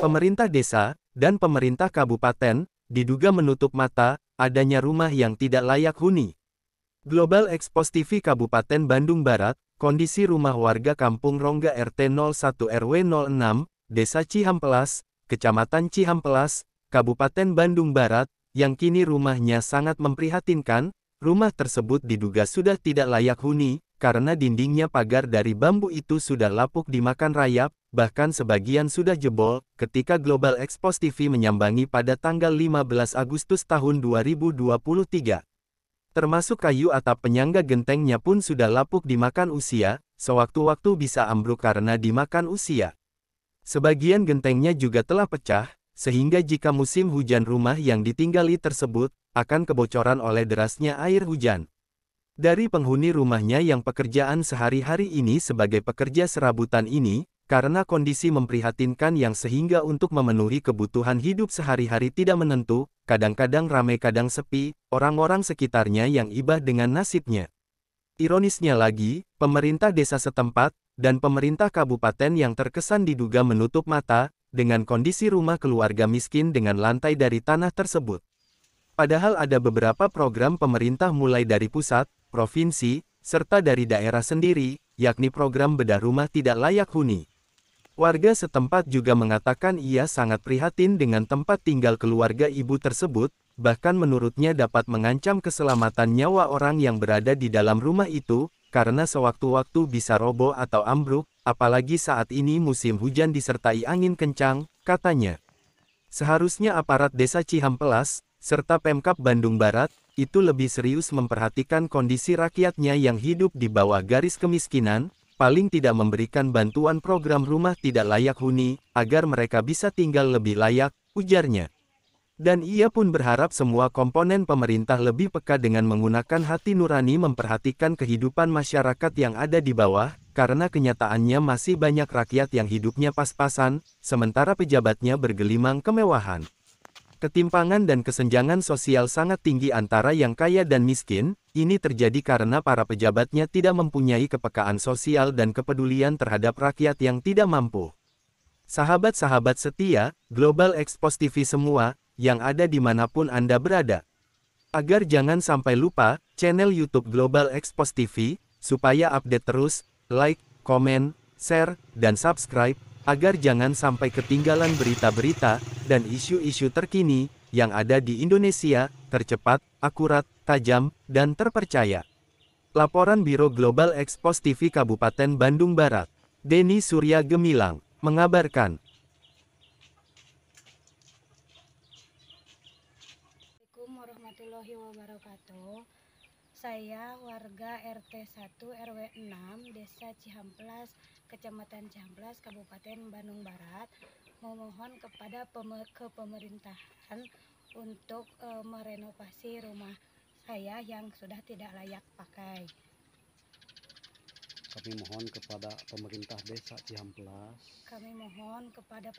Pemerintah desa dan pemerintah kabupaten diduga menutup mata adanya rumah yang tidak layak huni. Global Expos TV Kabupaten Bandung Barat, kondisi rumah warga Kampung Rongga RT 01 RW 06, Desa Cihampelas, Kecamatan Cihampelas, Kabupaten Bandung Barat, yang kini rumahnya sangat memprihatinkan, rumah tersebut diduga sudah tidak layak huni, karena dindingnya pagar dari bambu itu sudah lapuk dimakan rayap, bahkan sebagian sudah jebol, ketika Global Expos TV menyambangi pada tanggal 15 Agustus tahun 2023. Termasuk kayu atap penyangga gentengnya pun sudah lapuk dimakan usia, sewaktu-waktu bisa ambruk karena dimakan usia. Sebagian gentengnya juga telah pecah, sehingga jika musim hujan rumah yang ditinggali tersebut, akan kebocoran oleh derasnya air hujan dari penghuni rumahnya yang pekerjaan sehari-hari ini sebagai pekerja serabutan ini, karena kondisi memprihatinkan yang sehingga untuk memenuhi kebutuhan hidup sehari-hari tidak menentu, kadang-kadang ramai kadang sepi, orang-orang sekitarnya yang ibah dengan nasibnya. Ironisnya lagi, pemerintah desa setempat, dan pemerintah kabupaten yang terkesan diduga menutup mata, dengan kondisi rumah keluarga miskin dengan lantai dari tanah tersebut. Padahal ada beberapa program pemerintah mulai dari pusat, provinsi, serta dari daerah sendiri, yakni program bedah rumah tidak layak huni. Warga setempat juga mengatakan ia sangat prihatin dengan tempat tinggal keluarga ibu tersebut, bahkan menurutnya dapat mengancam keselamatan nyawa orang yang berada di dalam rumah itu, karena sewaktu-waktu bisa roboh atau ambruk, apalagi saat ini musim hujan disertai angin kencang, katanya. Seharusnya aparat desa Cihampelas, serta Pemkap Bandung Barat, itu lebih serius memperhatikan kondisi rakyatnya yang hidup di bawah garis kemiskinan, paling tidak memberikan bantuan program rumah tidak layak huni, agar mereka bisa tinggal lebih layak, ujarnya. Dan ia pun berharap semua komponen pemerintah lebih peka dengan menggunakan hati nurani memperhatikan kehidupan masyarakat yang ada di bawah, karena kenyataannya masih banyak rakyat yang hidupnya pas-pasan, sementara pejabatnya bergelimang kemewahan. Ketimpangan dan kesenjangan sosial sangat tinggi antara yang kaya dan miskin, ini terjadi karena para pejabatnya tidak mempunyai kepekaan sosial dan kepedulian terhadap rakyat yang tidak mampu. Sahabat-sahabat setia, Global Expos TV semua, yang ada di manapun Anda berada. Agar jangan sampai lupa, channel YouTube Global Expos TV, supaya update terus, like, komen, share, dan subscribe, agar jangan sampai ketinggalan berita-berita dan isu-isu terkini yang ada di Indonesia, tercepat, akurat, tajam, dan terpercaya. Laporan Biro Global Expos TV Kabupaten Bandung Barat, Deni Surya Gemilang, mengabarkan. Saya warga RT 1 RW 6 Desa Cihamplas, Kecamatan Cihamplas, Kabupaten Bandung Barat memohon kepada pemer pemerintahan untuk e, merenovasi rumah saya yang sudah tidak layak pakai. Kami mohon kepada pemerintah Desa Cihamplas. Kami mohon kepada